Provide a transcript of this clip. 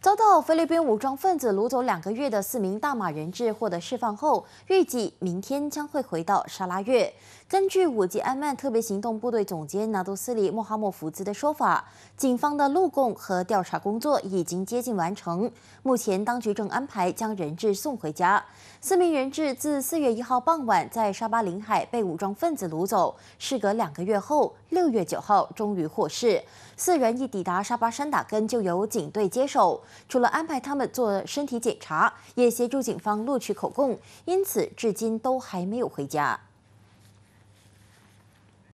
遭到菲律宾武装分子掳走两个月的四名大马人质获得释放后，预计明天将会回到沙拉越。根据五级安曼特别行动部队总监纳杜斯里·莫哈莫福兹的说法，警方的录供和调查工作已经接近完成。目前，当局正安排将人质送回家。四名人质自四月一号傍晚在沙巴领海被武装分子掳走，事隔两个月后，六月九号终于获释。四人一抵达沙巴山打根，就由警队接手，除了安排他们做身体检查，也协助警方录取口供，因此至今都还没有回家。